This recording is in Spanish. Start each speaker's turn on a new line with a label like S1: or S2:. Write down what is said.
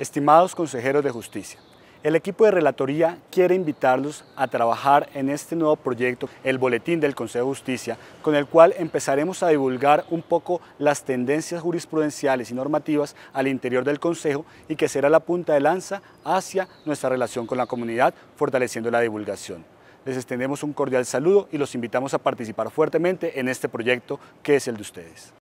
S1: Estimados consejeros de justicia, el equipo de Relatoría quiere invitarlos a trabajar en este nuevo proyecto, el Boletín del Consejo de Justicia, con el cual empezaremos a divulgar un poco las tendencias jurisprudenciales y normativas al interior del Consejo y que será la punta de lanza hacia nuestra relación con la comunidad, fortaleciendo la divulgación. Les extendemos un cordial saludo y los invitamos a participar fuertemente en este proyecto que es el de ustedes.